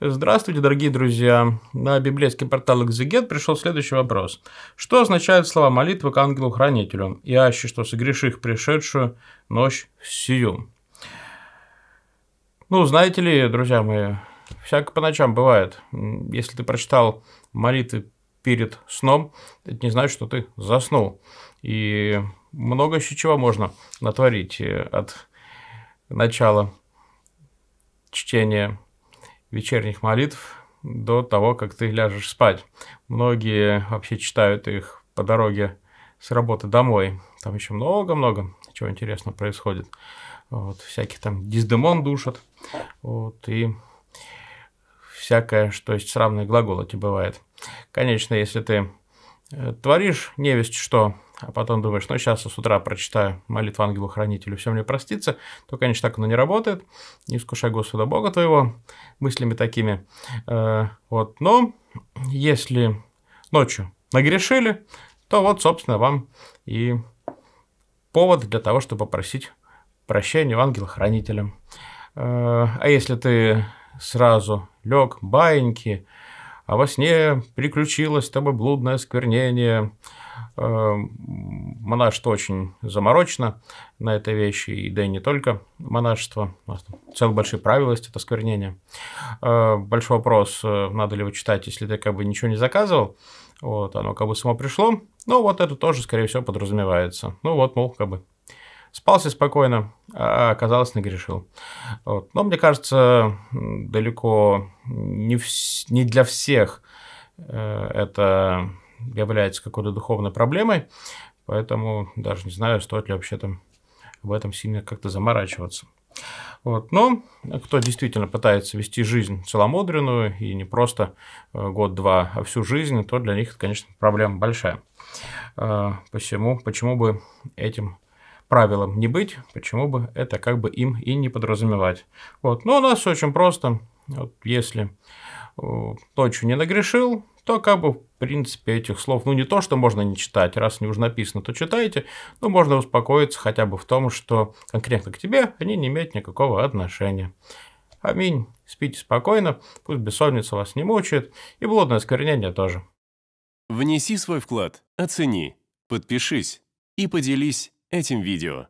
Здравствуйте, дорогие друзья! На библейский портал «Экзегет» пришел следующий вопрос. Что означают слова молитвы к ангелу-хранителю? Я «Яще, что согреших пришедшую ночь сию». Ну, знаете ли, друзья мои, всяко по ночам бывает. Если ты прочитал молитвы перед сном, это не значит, что ты заснул. И много еще чего можно натворить э, от начала чтения вечерних молитв до того, как ты ляжешь спать. Многие вообще читают их по дороге с работы домой. Там еще много-много чего интересного происходит. Вот, всякие там диздемон душат. Вот, и всякое, что есть срамные глаголы, тебе бывает. Конечно, если ты э, творишь невесть что, а потом думаешь, ну, сейчас я с утра прочитаю молитву ангелу-хранителю, все мне простится, то, конечно, так оно не работает. Не искушай Господа Бога твоего мыслями такими. Э, вот, но если ночью нагрешили, то вот, собственно, вам и повод для того, чтобы попросить прощения у ангела-хранителя. Э, а если ты сразу лег, баиньки, а во сне приключилось там и блудное сквернение э, Монашество очень заморочено на этой вещи, и да и не только монашество. У нас целые большие правила есть, это сквернение э, Большой вопрос, э, надо ли его читать, если ты как бы ничего не заказывал. Вот, оно как бы само пришло. Ну, вот это тоже, скорее всего, подразумевается. Ну, вот, мол, как бы спался спокойно, а оказалось, нагрешил. Вот. Но мне кажется, далеко не, вс- не для всех э, это является какой-то духовной проблемой, поэтому даже не знаю, стоит ли вообще там в этом сильно как-то заморачиваться. Вот. Но кто действительно пытается вести жизнь целомудренную и не просто э, год-два, а всю жизнь, то для них это, конечно, проблема большая. Э, посему, почему бы этим правилам не быть, почему бы это как бы им и не подразумевать. Вот. Но ну, у нас очень просто. Вот если э, ночью не нагрешил, то как бы в принципе этих слов, ну не то, что можно не читать, раз не уже написано, то читайте, но можно успокоиться хотя бы в том, что конкретно к тебе они не имеют никакого отношения. Аминь. Спите спокойно, пусть бессонница вас не мучает, и блудное осквернение тоже. Внеси свой вклад, оцени, подпишись и поделись этим видео.